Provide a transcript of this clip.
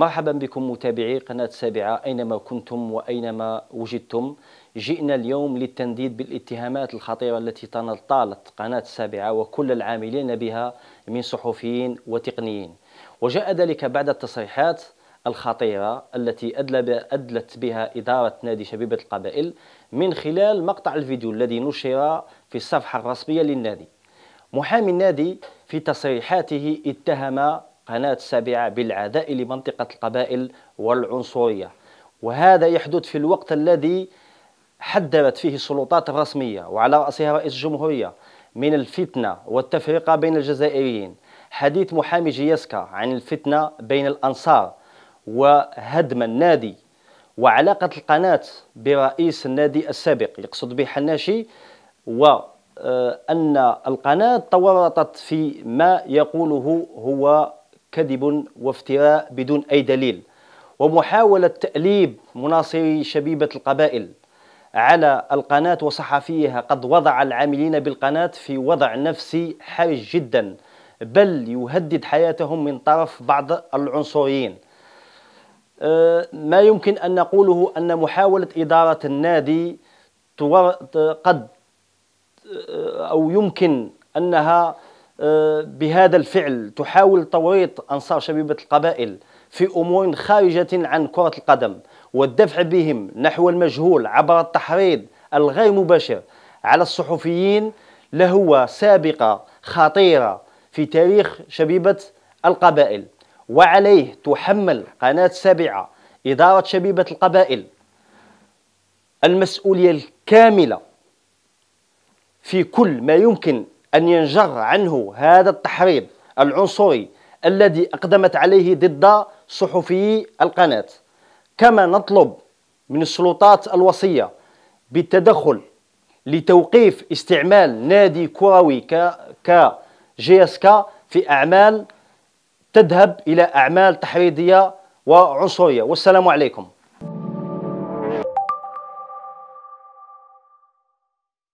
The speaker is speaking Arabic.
مرحبا بكم متابعي قناة سابعة أينما كنتم وأينما وجدتم جئنا اليوم للتنديد بالاتهامات الخطيرة التي طالت قناة سابعة وكل العاملين بها من صحفيين وتقنيين وجاء ذلك بعد التصريحات الخطيرة التي أدلت بها إدارة نادي شبيبة القبائل من خلال مقطع الفيديو الذي نشر في الصفحة الرسمية للنادي محامي النادي في تصريحاته اتهم قناة السابعة بالعداء لمنطقة القبائل والعنصرية وهذا يحدث في الوقت الذي حذرت فيه السلطات الرسمية وعلى رأسها رئيس الجمهورية من الفتنة والتفرقة بين الجزائريين حديث محامي جياسكا عن الفتنة بين الأنصار وهدم النادي وعلاقة القناة برئيس النادي السابق يقصد به حناشي وأن القناة تورطت في ما يقوله هو كذب وافتراء بدون أي دليل ومحاولة تأليب مناصري شبيبة القبائل على القناة وصحفيها قد وضع العاملين بالقناة في وضع نفسي حرج جدا بل يهدد حياتهم من طرف بعض العنصريين أه، ما يمكن أن نقوله أن محاولة إدارة النادي قد أه، أو يمكن أنها بهذا الفعل تحاول توريط أنصار شبيبة القبائل في أمور خارجة عن كرة القدم والدفع بهم نحو المجهول عبر التحريض الغير مباشر على الصحفيين لهو سابقة خطيرة في تاريخ شبيبة القبائل وعليه تحمل قناة سابعة إدارة شبيبة القبائل المسؤولية الكاملة في كل ما يمكن أن ينجر عنه هذا التحريض العنصري الذي أقدمت عليه ضد صحفي القناة كما نطلب من السلطات الوصية بالتدخل لتوقيف استعمال نادي كروي ك جي اس كا في أعمال تذهب إلى أعمال تحريضية وعنصرية والسلام عليكم